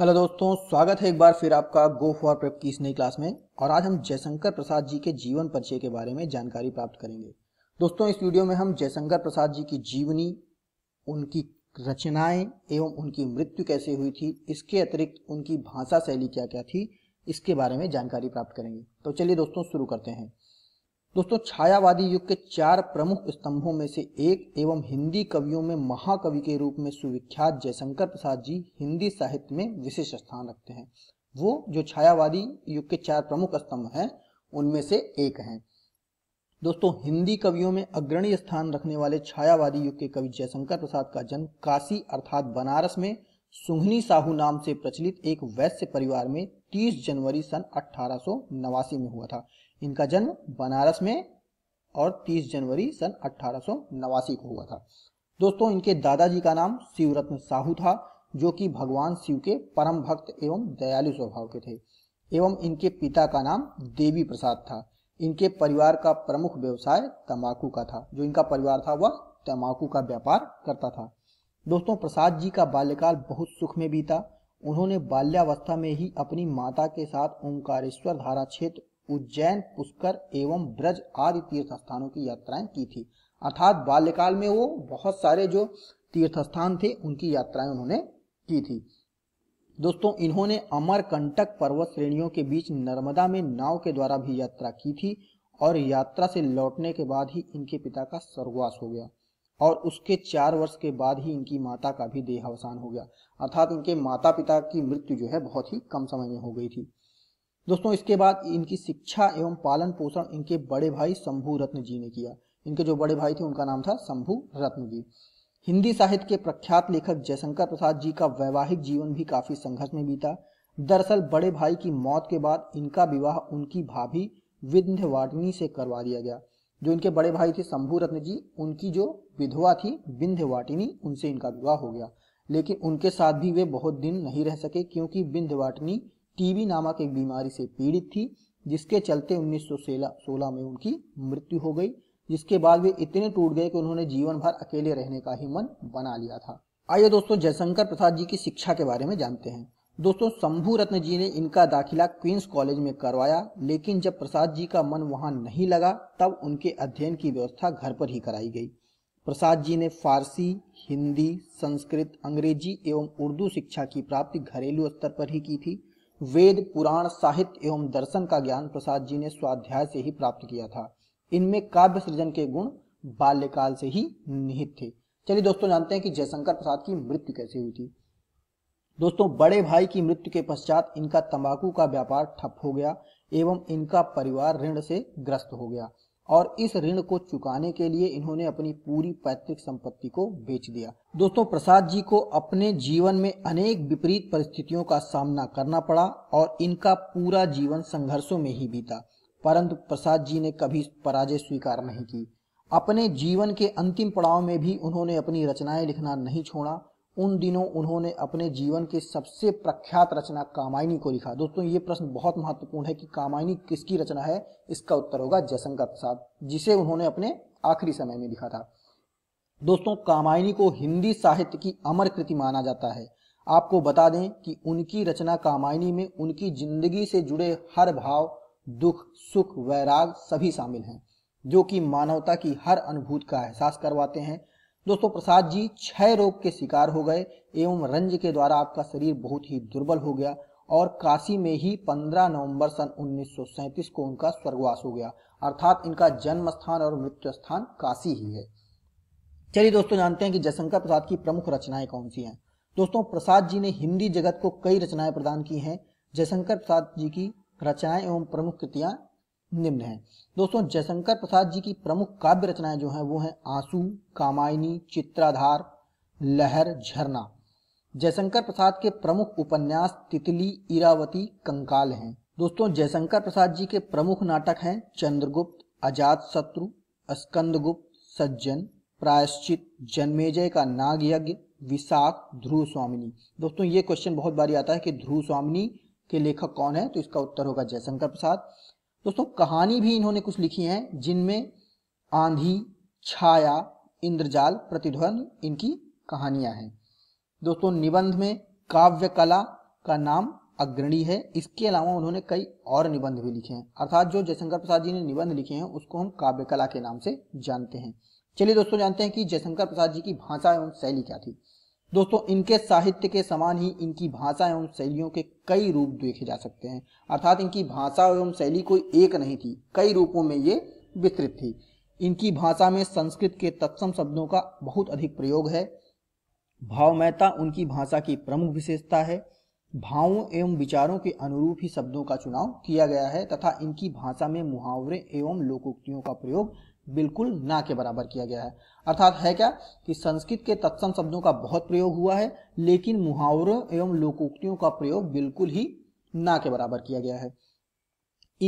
hello दोस्तों स्वागत है एक बार फिर आपका गो फॉर प्रेप की इस नई क्लास में और आज हम जयशंकर प्रसाद जी के जीवन परिचय के बारे में जानकारी प्राप्त करेंगे दोस्तों इस वीडियो में हम जयशंकर प्रसाद जी की जीवनी उनकी रचनाएं एवं उनकी मृत्यु कैसे हुई थी इसके अतिरिक्त उनकी भाषा शैली क्या क्या थी इसके बारे में जानकारी प्राप्त करेंगे तो चलिए दोस्तों शुरू करते हैं दोस्तों छायावादी युग के चार प्रमुख स्तंभों में से एक एवं हिंदी कवियों में महाकवि के रूप में सुविख्यात जयशंकर प्रसाद जी हिंदी साहित्य में विशेष स्थान रखते हैं वो जो छायावादी युग के चार प्रमुख स्तंभ हैं उनमें से एक हैं दोस्तों हिंदी कवियों में अग्रणी स्थान रखने वाले छायावादी युग के कवि जयशंकर प्रसाद का जन्म काशी अर्थात बनारस में सुघनी साहू नाम से प्रचलित एक वैश्य परिवार में 30 जनवरी सन अठारह में हुआ था इनका जन्म बनारस में और 30 जनवरी सन अठारह को हुआ था दोस्तों इनके दादाजी का नाम शिवरत्न साहू था जो कि भगवान शिव के परम भक्त एवं दयालु स्वभाव के थे एवं इनके पिता का नाम देवी प्रसाद था इनके परिवार का प्रमुख व्यवसाय तंबाकू का था जो इनका परिवार था वह तंबाकू का व्यापार करता था दोस्तों प्रसाद जी का बाल्यकाल बहुत सुख में बीता उन्होंने बाल्यावस्था में ही अपनी माता के साथ ओंकारेश्वर धारा क्षेत्र उज्जैन पुष्कर एवं ब्रज आदि तीर्थ स्थानों की यात्राएं की थी अर्थात बाल्यकाल में वो बहुत सारे जो तीर्थ स्थान थे उनकी यात्राएं उन्होंने की थी दोस्तों इन्होंने अमरकंटक पर्वत श्रेणियों के बीच नर्मदा में नाव के द्वारा भी यात्रा की थी और यात्रा से लौटने के बाद ही इनके पिता का स्वर्गवास हो गया और उसके चार वर्ष के बाद ही इनकी माता का भी देहावसान हो गया अर्थात इनके माता पिता की मृत्यु जो है बहुत ही कम समय में हो गई थी दोस्तों इसके बाद इनकी शिक्षा एवं पालन पोषण इनके बड़े भाई शंभू रत्न जी ने किया इनके जो बड़े भाई थे उनका नाम था शंभू रत्न जी हिंदी साहित्य के प्रख्यात लेखक जयशंकर प्रसाद जी का वैवाहिक जीवन भी काफी संघर्ष में बीता दरअसल बड़े भाई की मौत के बाद इनका विवाह उनकी भाभी विंध्यवाटिनी से करवा दिया गया जो इनके बड़े भाई थे शंभू रत्न जी उनकी जो विधवा थी बिंध्यवाटिनी उनसे इनका विवाह हो गया लेकिन उनके साथ भी वे बहुत दिन नहीं रह सके क्योंकि बिंध्यवाटिनी टीबी नामक एक बीमारी से पीड़ित थी जिसके चलते 1916 में उनकी मृत्यु हो गई जिसके बाद वे इतने टूट गए कि उन्होंने जीवन भर अकेले रहने का ही मन बना लिया था आइए दोस्तों जयशंकर प्रसाद जी की शिक्षा के बारे में जानते हैं दोस्तों शंभू रत्न जी ने इनका दाखिला क्वींस कॉलेज में करवाया लेकिन जब प्रसाद जी का मन वहां नहीं लगा तब उनके अध्ययन की व्यवस्था घर पर ही कराई गई प्रसाद जी ने फारसी हिंदी संस्कृत अंग्रेजी एवं उर्दू शिक्षा की प्राप्ति घरेलू स्तर पर ही की थी वेद पुराण साहित्य एवं दर्शन का ज्ञान प्रसाद जी ने स्वाध्याय से ही प्राप्त किया था इनमें काव्य सृजन के गुण बाल्यकाल से ही निहित थे चलिए दोस्तों जानते हैं कि जयशंकर प्रसाद की मृत्यु कैसे हुई थी दोस्तों बड़े भाई की मृत्यु के पश्चात इनका तंबाकू का व्यापार ठप हो गया एवं इनका परिवार ऋण से ग्रस्त हो गया और इस ऋण को चुकाने के लिए इन्होंने अपनी पूरी पैतृक संपत्ति को बेच दिया दोस्तों प्रसाद जी को अपने जीवन में अनेक विपरीत परिस्थितियों का सामना करना पड़ा और इनका पूरा जीवन संघर्षों में ही बीता परंतु प्रसाद जी ने कभी पराजय स्वीकार नहीं की अपने जीवन के अंतिम पड़ाव में भी उन्होंने अपनी रचनाएं लिखना नहीं छोड़ा उन दिनों उन्होंने अपने जीवन के सबसे प्रख्यात रचना कामायनी को लिखा दोस्तों ये प्रश्न बहुत महत्वपूर्ण है कि कामायनी किसकी रचना है इसका उत्तर होगा जयशंकर प्रसाद जिसे उन्होंने अपने आखिरी समय में लिखा था दोस्तों कामायनी को हिंदी साहित्य की अमर कृति माना जाता है आपको बता दें कि उनकी रचना कामायनी में उनकी जिंदगी से जुड़े हर भाव दुख सुख वैराग सभी शामिल हैं जो कि मानवता की हर अनुभूत का एहसास करवाते हैं दोस्तों प्रसाद जी क्षय रोग के शिकार हो गए एवं रंज के द्वारा आपका शरीर बहुत ही दुर्बल हो गया और काशी में ही 15 नवंबर सन 1937 को उनका स्वर्गवास हो गया अर्थात इनका जन्म स्थान और मृत्यु स्थान काशी ही है चलिए दोस्तों जानते हैं कि जयशंकर प्रसाद की प्रमुख रचनाएं कौन सी हैं दोस्तों प्रसाद जी ने हिंदी जगत को कई रचनाएं प्रदान की हैं जयशंकर प्रसाद जी की रचनाएं एवं प्रमुख कृतियां निम्न है दोस्तों जयशंकर प्रसाद जी की प्रमुख काव्य रचनाएं जो है वो है आंसू कामायनी चित्राधार लहर झरना जयशंकर प्रसाद के प्रमुख उपन्यास तितली इरावती कंकाल हैं दोस्तों जयशंकर प्रसाद जी के प्रमुख नाटक हैं चंद्रगुप्त अजात शत्रु स्कंदगुप्त सज्जन प्रायश्चित जन्मेजय का नाग यज्ञ विशाख ध्रुव स्वामिनी दोस्तों ये क्वेश्चन बहुत बारी आता है कि ध्रुव स्वामिनी के लेखक कौन है तो इसका उत्तर होगा जयशंकर प्रसाद दोस्तों कहानी भी इन्होंने कुछ लिखी है जिनमें आंधी छाया इंद्रजाल प्रतिध्वन इनकी कहानियां हैं दोस्तों निबंध में काव्य कला का नाम अग्रणी है इसके अलावा उन्होंने कई और निबंध भी लिखे हैं अर्थात जो जयशंकर प्रसाद जी ने निबंध लिखे हैं उसको हम काव्य कला के नाम से जानते हैं चलिए दोस्तों जानते हैं कि जयशंकर प्रसाद जी की भाषा एवं शैली क्या थी दोस्तों इनके साहित्य के समान ही इनकी भाषा एवं शैलियों के कई रूप देखे जा सकते हैं अर्थात इनकी भाषा एवं शैली कोई एक नहीं थी कई रूपों में ये विस्तृत थी इनकी भाषा में संस्कृत के तत्सम शब्दों का बहुत अधिक प्रयोग है भावमयता उनकी भाषा की प्रमुख विशेषता है भावों एवं विचारों के अनुरूप ही शब्दों का चुनाव किया गया है तथा इनकी भाषा में मुहावरे एवं लोकोक्तियों का प्रयोग बिल्कुल ना के बराबर किया गया है अर्थात है क्या कि संस्कृत के तत्सम शब्दों का बहुत प्रयोग हुआ है लेकिन मुहावरों एवं लोकोक्तियों का प्रयोग बिल्कुल ही ना के बराबर किया गया है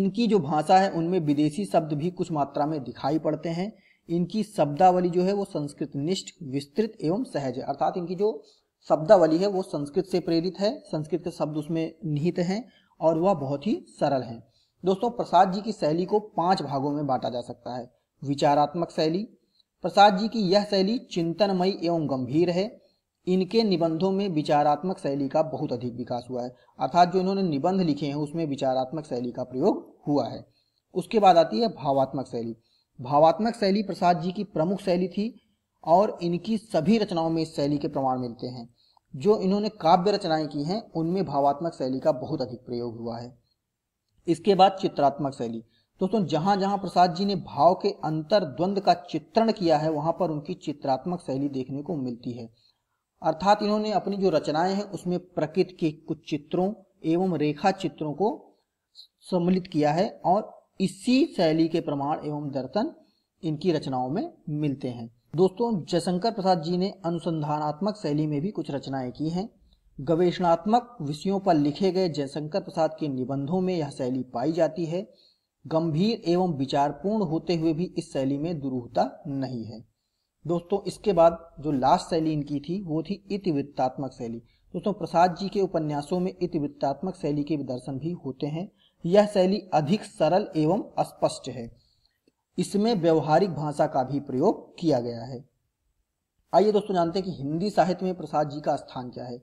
इनकी जो भाषा है उनमें विदेशी शब्द भी कुछ मात्रा में दिखाई पड़ते हैं इनकी शब्दावली जो है वो संस्कृत निष्ठ विस्तृत एवं सहज है अर्थात इनकी जो शब्दावली है वो संस्कृत से प्रेरित है संस्कृत के शब्द उसमें निहित हैं और वह बहुत ही सरल हैं दोस्तों प्रसाद जी की शैली को पांच भागों में बांटा जा सकता है विचारात्मक शैली प्रसाद जी की यह शैली चिंतनमयी एवं गंभीर है इनके निबंधों में विचारात्मक शैली का बहुत अधिक विकास हुआ है अर्थात जो इन्होंने निबंध लिखे हैं उसमें विचारात्मक शैली का प्रयोग हुआ है उसके बाद आती है भावात्मक शैली भावात्मक शैली प्रसाद जी की प्रमुख शैली थी और इनकी सभी रचनाओं में इस शैली के प्रमाण मिलते हैं जो इन्होंने काव्य रचनाएं की हैं उनमें भावात्मक शैली का बहुत अधिक प्रयोग हुआ है इसके बाद चित्रात्मक शैली दोस्तों जहां जहां प्रसाद जी ने भाव के अंतर द्वंद का चित्रण किया है वहां पर उनकी चित्रात्मक शैली देखने को मिलती है अर्थात इन्होंने अपनी जो रचनाएं हैं उसमें प्रकृति के कुछ चित्रों एवं रेखा चित्रों को सम्मिलित किया है और इसी शैली के प्रमाण एवं दर्शन इनकी रचनाओं में मिलते हैं दोस्तों जयशंकर प्रसाद जी ने अनुसंधानात्मक शैली में भी कुछ रचनाएं की हैं गवेषणात्मक विषयों पर लिखे गए जयशंकर प्रसाद के निबंधों में यह शैली पाई जाती है गंभीर एवं विचारपूर्ण होते हुए भी इस शैली में दुरूहता नहीं है दोस्तों इसके बाद जो लास्ट शैली इनकी थी वो थी इतिवृत्तात्मक शैली दोस्तों प्रसाद जी के उपन्यासों में इतिवृत्तात्मक शैली के दर्शन भी होते हैं यह शैली अधिक सरल एवं स्पष्ट है इसमें व्यवहारिक भाषा का भी प्रयोग किया गया है आइए दोस्तों जानते हैं कि हिंदी साहित्य में प्रसाद जी का स्थान क्या है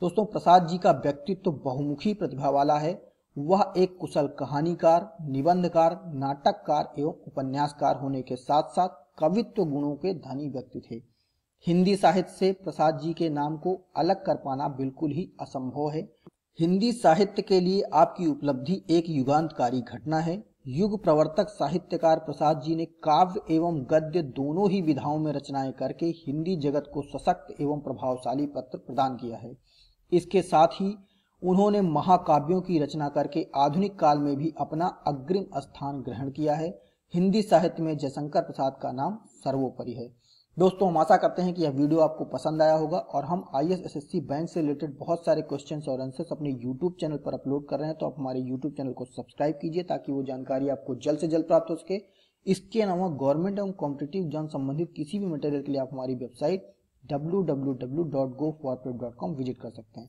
दोस्तों प्रसाद जी का व्यक्तित्व तो बहुमुखी प्रतिभा वाला है वह एक कुशल कहानीकार निबंधकार नाटककार एवं उपन्यासकार होने के साथ साथ कवित्व गुणों के धनी व्यक्ति थे हिंदी साहित्य से प्रसाद जी के नाम को अलग कर पाना बिल्कुल ही असंभव है हिंदी साहित्य के लिए आपकी उपलब्धि एक युगांतकारी घटना है युग प्रवर्तक साहित्यकार प्रसाद जी ने काव्य एवं गद्य दोनों ही विधाओं में रचनाएं करके हिंदी जगत को सशक्त एवं प्रभावशाली पत्र प्रदान किया है इसके साथ ही उन्होंने महाकाव्यों की रचना करके आधुनिक काल में भी अपना अग्रिम स्थान ग्रहण किया है हिंदी साहित्य में जयशंकर प्रसाद का नाम सर्वोपरि है दोस्तों हम आशा करते हैं कि यह वीडियो आपको पसंद आया होगा और हम I S S S C bank से रिलेटेड बहुत सारे क्वेश्चंस और आंसर्स अपने यूट्यूब चैनल पर अपलोड कर रहे हैं तो आप हमारे यूट्यूब चैनल को सब्सक्राइब कीजिए ताकि वो जानकारी आपको जल्द से जल्द प्राप्त हो सके इसके अलावा गवर्नमेंट एवं कॉम्पिटेटिव एग्जाम संबंधित किसी भी मटेरियल के लिए आप हमारी वेबसाइट डब्ल्यू विजिट कर सकते हैं